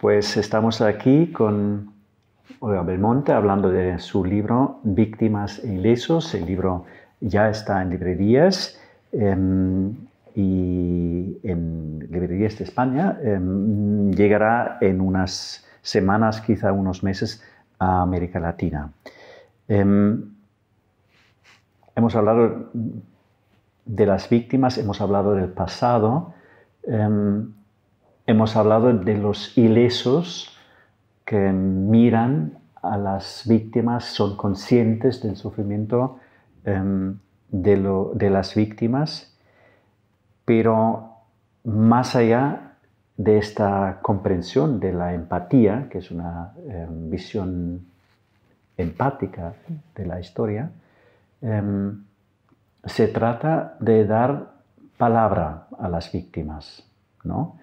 Pues estamos aquí con Olga Belmonte hablando de su libro Víctimas e Ilesos. El libro ya está en librerías em, y en librerías de España. Em, llegará en unas semanas, quizá unos meses, a América Latina. Em, hemos hablado de las víctimas, hemos hablado del pasado hemos hablado de los ilesos que miran a las víctimas, son conscientes del sufrimiento em, de, las víctimas, pero más allá de esta comprensión de la empatía, que es una em, visión empática de la historia, em, se trata de dar palabra a las víctimas, ¿no?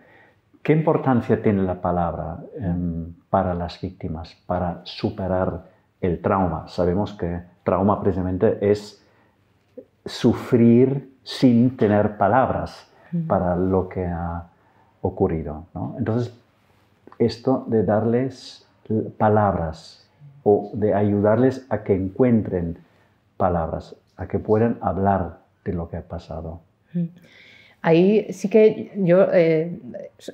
¿Qué importancia tiene la palabra em, para las víctimas, para superar el trauma? Sabemos que trauma precisamente es sufrir sin tener palabras para lo que ha ocurrido. Entonces, esto de darles palabras o de ayudarles a que encuentren palabras, a que puedan hablar de lo que ha pasado ahí sí que yo eh,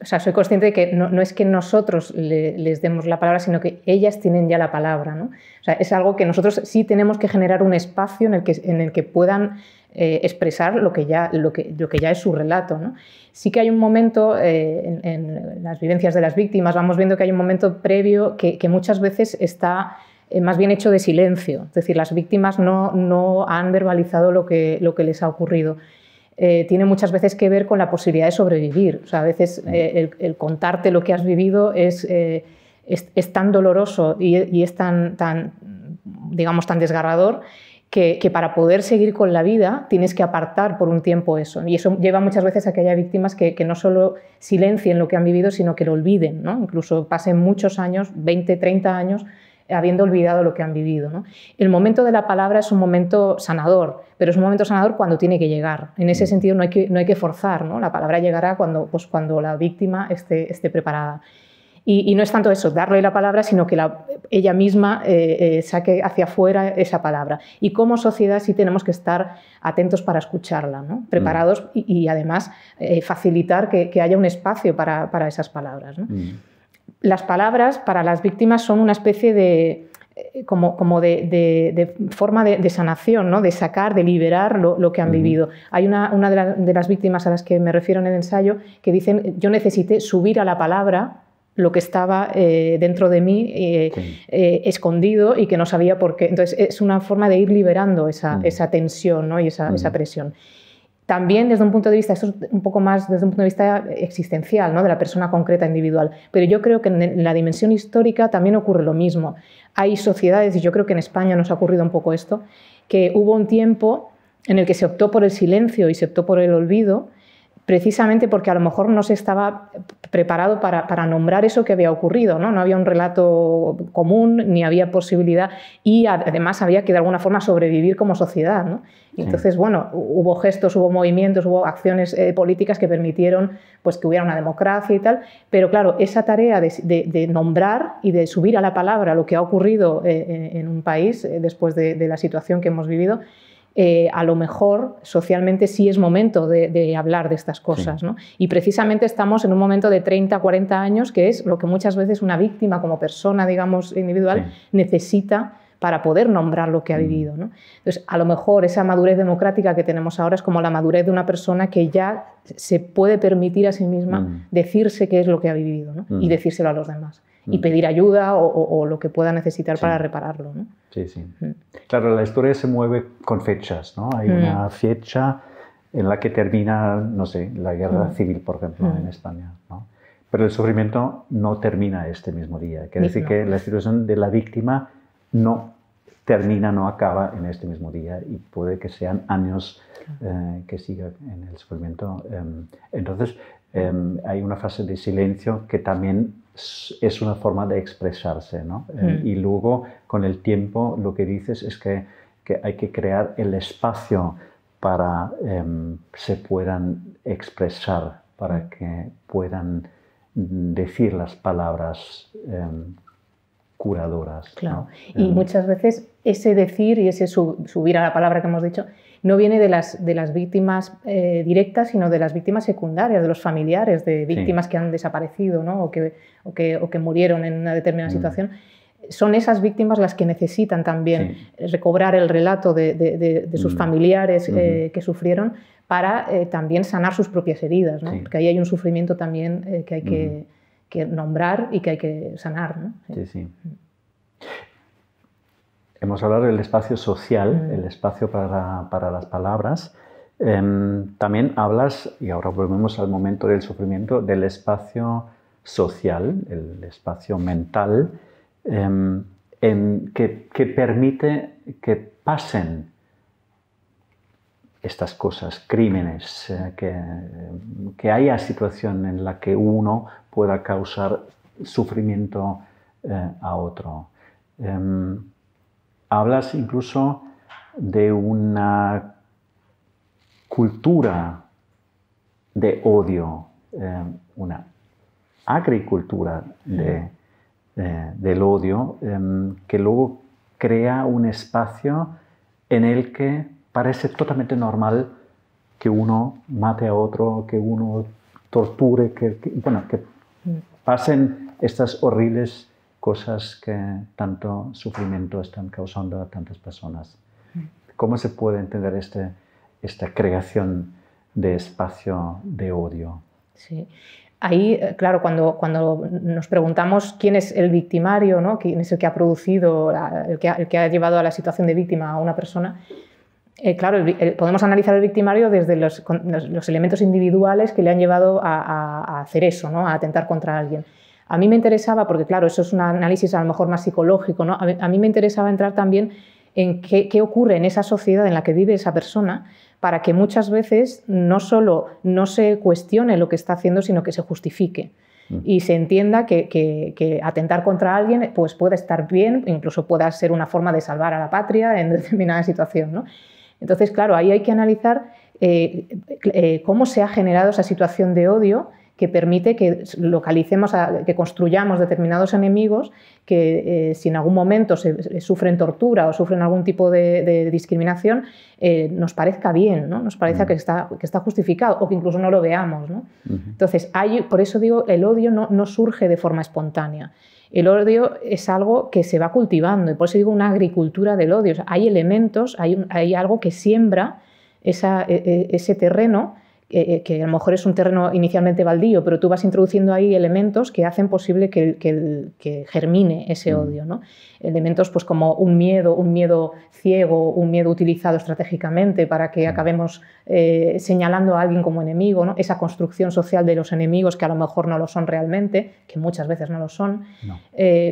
o sea, soy consciente de que no, es que nosotros les demos la palabra, sino que ellas tienen ya la palabra. ¿no? O sea, es algo que nosotros sí tenemos que generar un espacio en el que, en el que puedan eh, expresar lo que, ya, lo, que, lo que ya es su relato. ¿no? Sí que hay un momento, eh, en, las vivencias de las víctimas, vamos viendo que hay un momento previo que, que muchas veces está más bien hecho de silencio, es decir, las víctimas no, no han verbalizado lo que, lo que les ha ocurrido. Eh, tiene muchas veces que ver con la posibilidad de sobrevivir. sea, a veces mm. eh, el, contarte lo que has vivido es, eh, tan doloroso y, es tan, digamos, tan desgarrador que, para poder seguir con la vida tienes que apartar por un tiempo eso. Y eso lleva muchas veces a que haya víctimas que, no solo silencien lo que han vivido, sino que lo olviden, ¿no? incluso pasen muchos años, 20, 30 años, habiendo olvidado lo que han vivido. El momento de la palabra es un momento sanador, pero es un momento sanador cuando tiene que llegar. En ese sentido no hay que, no hay que forzar, la palabra llegará cuando, pues, cuando la víctima esté, esté preparada. Y, no es tanto eso, darle la palabra, sino que ella misma eh, eh, saque hacia afuera esa palabra. Y como sociedad sí tenemos que estar atentos para escucharla, mm. preparados y, además eh, facilitar que, haya un espacio para, esas palabras. Mm las palabras para las víctimas son una especie de, eh, forma de, sanación, ¿no? de sacar, de liberar lo, que han vivido. Hay una, de, las víctimas a las que me refiero en el ensayo que dicen, yo necesité subir a la palabra lo que estaba eh, dentro de mí eh, escondido y que no sabía por qué. Entonces es una forma de ir liberando esa, tensión ¿no? y esa presión. También desde un punto de vista, un poco más desde un punto de vista existencial, ¿no? de la persona concreta, individual, pero yo creo que en la dimensión histórica también ocurre lo mismo. Hay sociedades, y yo creo que en España nos ha ocurrido un poco esto, que hubo un tiempo en el que se optó por el silencio y se optó por el olvido, precisamente porque a lo mejor no se estaba preparado para, nombrar eso que había ocurrido, ¿no? había un relato común, ni había posibilidad, y además había que de alguna forma sobrevivir como sociedad. Entonces, bueno, hubo gestos, hubo movimientos, hubo acciones eh, políticas que permitieron pues, que hubiera una democracia y tal, pero claro, esa tarea de, nombrar y de subir a la palabra lo que ha ocurrido eh, en un país eh, después de la situación que hemos vivido, eh, a lo mejor socialmente sí es momento de, hablar de estas cosas. Y precisamente estamos en un momento de 30, 40 años, que es lo que muchas veces una víctima como persona, digamos, individual, necesita para poder nombrar lo que ha mm. vivido. Entonces, a lo mejor esa madurez democrática que tenemos ahora es como la madurez de una persona que ya se puede permitir a sí misma mm. decirse qué es lo que ha vivido y mm. decírselo a los demás y mm. pedir ayuda o, lo que pueda necesitar para repararlo. Sí, sí. Mm. Claro, la historia se mueve con fechas, ¿no? Hay una mm. fecha en la que termina, no sé, la guerra civil, por ejemplo, en España, ¿no? Pero el sufrimiento no termina este mismo día. Quiere decir que la situación de la víctima no termina, no acaba en este mismo día y puede que sean años eh, que siga en el sufrimiento. Em, entonces, em, hay una fase de silencio que también es una forma de expresarse, ¿no? Eh, mm. y luego, con el tiempo, lo que dices es que, hay que crear el espacio para que em, se puedan expresar, para que puedan decir las palabras em, curadoras. Claro. Y muchas veces ese decir y ese subir a la palabra que hemos dicho no viene de las, de las víctimas eh, directas, sino de las víctimas secundarias, de los familiares, de víctimas que han desaparecido ¿no? o, que, o, que, murieron en una determinada mm. situación. Son esas víctimas las que necesitan también recobrar el relato de, sus mm. familiares eh, que sufrieron para eh, también sanar sus propias heridas, ¿no? porque ahí hay un sufrimiento también que hay que que nombrar y que hay que sanar. Sí, sí. Mm. Hemos hablado del espacio social, mm. el espacio para, las palabras. Em, también hablas, y ahora volvemos al momento del sufrimiento, del espacio social, el espacio mental, em, en que, permite que pasen estas cosas, crímenes, eh, que, que, haya situación en la que uno pueda causar sufrimiento eh, a otro. Em, hablas incluso de una cultura de odio, em, una agricultura eh, del odio, em, que luego crea un espacio en el que parece totalmente normal que uno mate a otro, que uno torture, que, bueno, que pasen estas horribles cosas que tanto sufrimiento están causando a tantas personas. ¿Cómo se puede entender este, esta creación de espacio de odio? Sí. Ahí, eh, claro, cuando, cuando nos preguntamos quién es el victimario, ¿no? quién es el que ha producido, el, que ha, llevado a la situación de víctima a una persona, eh, claro, podemos analizar el victimario desde los, elementos individuales que le han llevado a, hacer eso, ¿no? a atentar contra alguien. A mí me interesaba, porque claro, eso es un análisis a lo mejor más psicológico, a, mí, me interesaba entrar también en qué, ocurre en esa sociedad en la que vive esa persona para que muchas veces no solo no se cuestione lo que está haciendo, sino que se justifique mm. y se entienda que, atentar contra alguien pues puede estar bien, incluso pueda ser una forma de salvar a la patria en determinada situación. ¿no? Entonces, claro, ahí hay que analizar eh, eh, cómo se ha generado esa situación de odio que permite que localicemos, que construyamos determinados enemigos que eh, si en algún momento se, sufren tortura o sufren algún tipo de, discriminación, nos parezca bien, ¿no? nos parezca que, está, justificado o que incluso no lo veamos. Entonces, por eso digo, el odio no surge de forma espontánea. El odio es algo que se va cultivando y por eso digo una agricultura del odio. hay elementos, hay, hay, algo que siembra e, e, ese terreno eh, eh, que a lo mejor es un terreno inicialmente baldío, pero tú vas introduciendo ahí elementos que hacen posible que, que, germine ese mm. odio. Elementos pues, como un miedo, un miedo ciego, un miedo utilizado estratégicamente para que acabemos eh, señalando a alguien como enemigo, ¿no? esa construcción social de los enemigos que a lo mejor no lo son realmente, que muchas veces no lo son,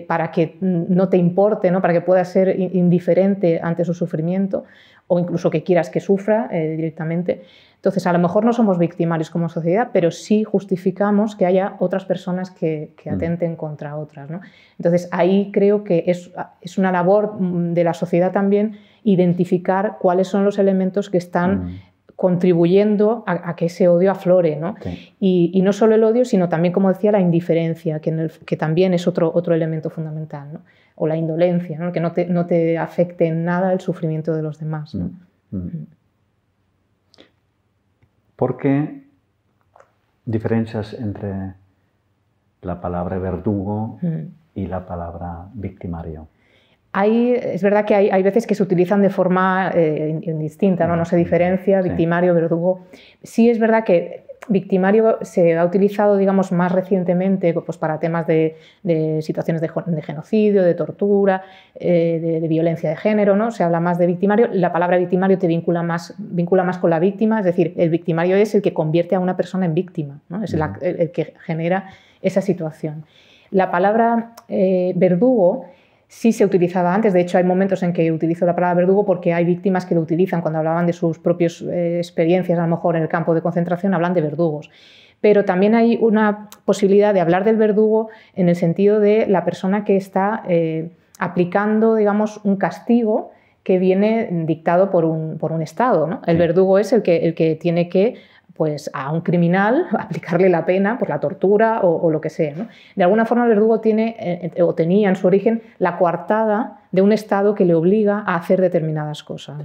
para que no te importe, ¿no? para que puedas ser indiferente ante su sufrimiento o incluso que quieras que sufra directamente. Entonces, a lo mejor no somos victimarios como sociedad, pero sí justificamos que haya otras personas que, mm. atenten contra otras. ¿no? Entonces, ahí creo que es, una labor mm, de la sociedad también identificar cuáles son los elementos que están... Mm. contribuyendo a, que ese odio aflore. ¿no? Y, no solo el odio, sino también, como decía, la indiferencia, que, que también es otro, otro elemento fundamental, ¿no? o la indolencia, ¿no? que no te, no te afecte en nada el sufrimiento de los demás. ¿no? ¿Por qué diferencias entre la palabra verdugo mm. y la palabra victimario. Hay, es verdad que hay, veces que se utilizan de forma eh, indistinta, ¿no? no se diferencia, victimario, verdugo. Sí es verdad que victimario se ha utilizado, digamos, más recientemente pues, para temas de, situaciones de, genocidio, de tortura, eh, de, violencia de género, ¿no? Se habla más de victimario. La palabra victimario te vincula más, vincula más con la víctima, es decir, el victimario es el que convierte a una persona en víctima, Es el, que genera esa situación. La palabra eh, verdugo sí se utilizaba antes. De hecho, hay momentos en que utilizo la palabra verdugo porque hay víctimas que lo utilizan cuando hablaban de sus propias eh, experiencias, a lo mejor en el campo de concentración, hablan de verdugos. Pero también hay una posibilidad de hablar del verdugo en el sentido de la persona que está eh, aplicando, digamos, un castigo que viene dictado por un, por un Estado. El verdugo es el que, el que tiene que pues, a un criminal, aplicarle la pena, por la tortura o, lo que sea. De alguna forma, el verdugo tiene, eh, eh, o tenía en su origen la coartada de un Estado que le obliga a hacer determinadas cosas.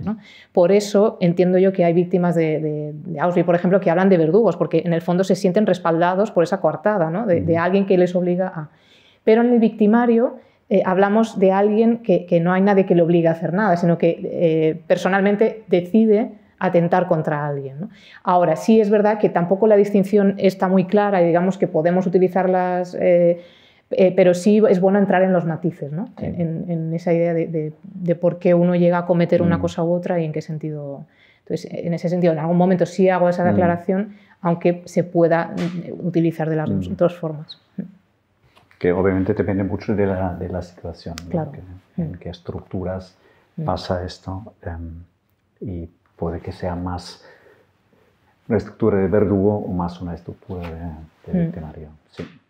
Por eso entiendo yo que hay víctimas de, Auschwitz, por ejemplo, que hablan de verdugos, porque en el fondo se sienten respaldados por esa coartada de, alguien que les obliga a. Pero en el victimario eh, hablamos de alguien que, no hay nadie que le obliga a hacer nada, sino que personalmente decide atentar contra alguien. ¿no? Ahora, sí es verdad que tampoco la distinción está muy clara y digamos que podemos utilizarlas, eh, eh, pero sí es bueno entrar en los matices, ¿no? en, esa idea de, de, por qué uno llega a cometer una mm. cosa u otra y en qué sentido. Entonces, en ese sentido, en algún momento sí hago esa declaración, mm. aunque se pueda utilizar de las mm. dos formas. Que obviamente depende mucho de la, de la situación, en qué estructuras pasa esto. Em, y puede que sea más una estructura de verdugo o más una estructura de, de mm.